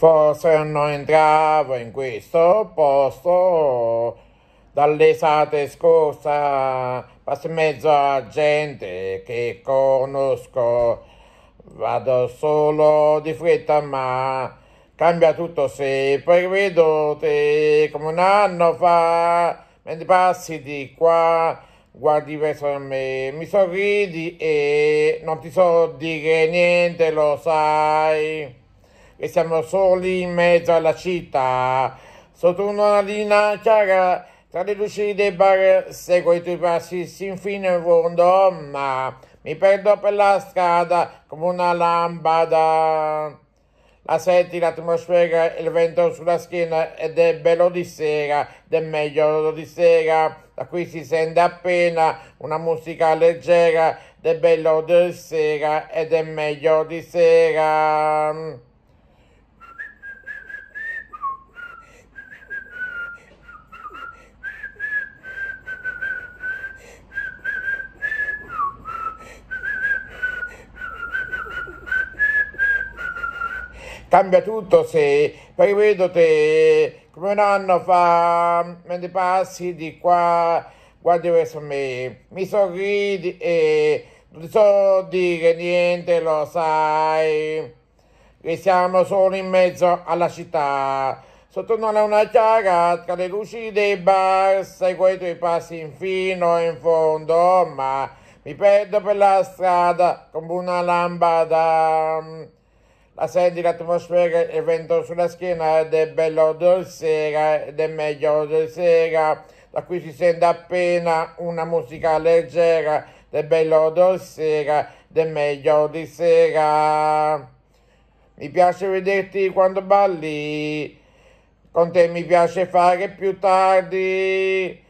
Forse non entravo in questo posto dall'estate scorsa, passo in mezzo a gente che conosco, vado solo di fretta ma cambia tutto se poi vedo te come un anno fa, mentre passi di qua, guardi verso me, mi sorridi e non ti so dire niente, lo sai e siamo soli in mezzo alla città. Sotto una linea chiara, tra le luci dei bar, seguo i tuoi passi sin fino in fondo, ma mi perdo per la strada come una lampada. La senti l'atmosfera, e il vento sulla schiena ed è bello di sera, ed è meglio di sera. Da qui si sente appena una musica leggera, ed è bello di sera, ed è meglio di sera. cambia tutto se poi vedo te come un anno fa mentre passi di qua guardi verso me mi sorridi e non ti so dire niente lo sai che siamo solo in mezzo alla città sotto non sottotono una chiara tra le luci dei bar seguo i tuoi passi fino in fondo ma mi perdo per la strada come una lampada senti, l'atmosfera, il vento sulla schiena ed è bello del sera ed è meglio del sera. Da qui si sente appena una musica leggera ed è bello del sera ed è meglio di sera. Mi piace vederti quando balli, con te mi piace fare più tardi.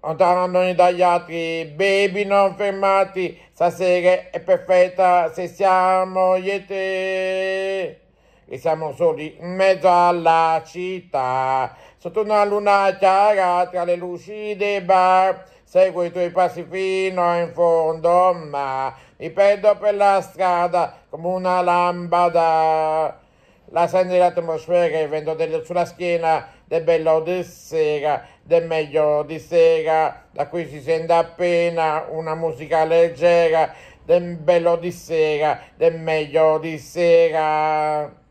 Lontanandoci dagli altri, baby non fermati, stasera è perfetta se siamo io e te. E siamo soli in mezzo alla città, sotto una luna chiara tra le luci dei bar. Seguo i tuoi passi fino in fondo, ma mi perdo per la strada come una lampada la sente dell'atmosfera, il vento del, sulla schiena, del bello di sera, del meglio di sera, da cui si sente appena una musica leggera, del bello di sera, del meglio di sera.